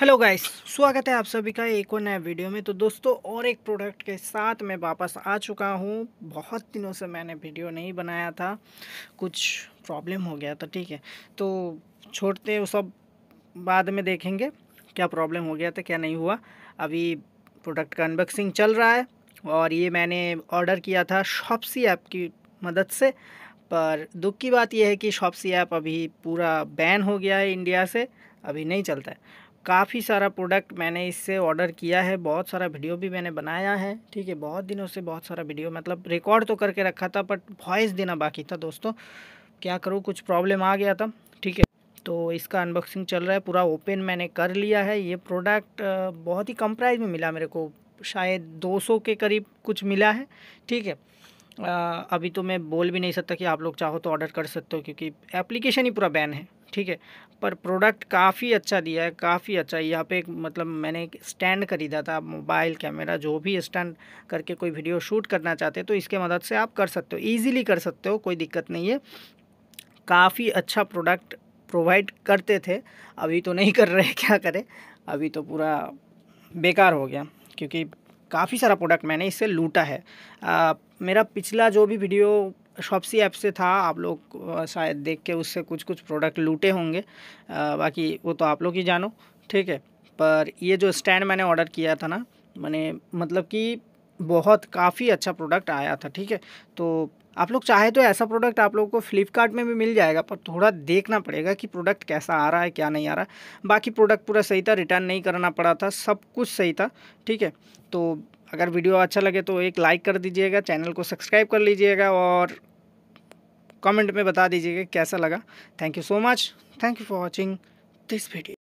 hello guys स्वागत है आप सभी का एक और नया वीडियो में तो दोस्तों और एक प्रोडक्ट के साथ मैं वापस आ चुका हूँ बहुत दिनों से मैंने वीडियो नहीं बनाया था कुछ प्रॉब्लम हो गया था ठीक है तो छोड़ते वो सब बाद में देखेंगे क्या प्रॉब्लम हो गया था क्या नहीं हुआ अभी प्रोडक्ट का अनबॉक्सिंग चल रहा है और ये मैंने ऑर्डर किया था शॉपसी ऐप की मदद से पर दुख की बात यह है कि शॉपसी ऐप अभी पूरा बैन हो गया है इंडिया से अभी नहीं चलता है काफ़ी सारा प्रोडक्ट मैंने इससे ऑर्डर किया है बहुत सारा वीडियो भी मैंने बनाया है ठीक है बहुत दिनों से बहुत सारा वीडियो मतलब रिकॉर्ड तो करके रखा था बट वॉइस देना बाकी था दोस्तों क्या करूँ कुछ प्रॉब्लम आ गया था ठीक है तो इसका अनबॉक्सिंग चल रहा है पूरा ओपन मैंने कर लिया है ये प्रोडक्ट बहुत ही कम प्राइस में मिला मेरे को शायद 200 के करीब कुछ मिला है ठीक है आ, अभी तो मैं बोल भी नहीं सकता कि आप लोग चाहो तो ऑर्डर कर सकते हो क्योंकि एप्लीकेशन ही पूरा बैन है ठीक है पर प्रोडक्ट काफ़ी अच्छा दिया है काफ़ी अच्छा यहाँ पे एक मतलब मैंने एक स्टैंड ख़रीदा था मोबाइल कैमरा जो भी स्टैंड करके कोई वीडियो शूट करना चाहते तो इसके मदद से आप कर सकते हो ईजिली कर सकते हो कोई दिक्कत नहीं है काफ़ी अच्छा प्रोडक्ट प्रोवाइड करते थे अभी तो नहीं कर रहे क्या करें अभी तो पूरा बेकार हो गया क्योंकि काफ़ी सारा प्रोडक्ट मैंने इससे लूटा है मेरा पिछला जो भी वीडियो शॉपसी ऐप से था आप लोग शायद देख के उससे कुछ कुछ प्रोडक्ट लूटे होंगे बाकी वो तो आप लोग ही जानो ठीक है पर ये जो स्टैंड मैंने ऑर्डर किया था ना मैंने मतलब कि बहुत काफ़ी अच्छा प्रोडक्ट आया था ठीक है तो आप लोग चाहे तो ऐसा प्रोडक्ट आप लोगों को फ्लिपकार्ट में भी मिल जाएगा पर थोड़ा देखना पड़ेगा कि प्रोडक्ट कैसा आ रहा है क्या नहीं आ रहा बाकी प्रोडक्ट पूरा सही था रिटर्न नहीं करना पड़ा था सब कुछ सही था ठीक है तो अगर वीडियो अच्छा लगे तो एक लाइक कर दीजिएगा चैनल को सब्सक्राइब कर लीजिएगा और कमेंट में बता दीजिएगा कैसा लगा thank you so much thank you for watching this video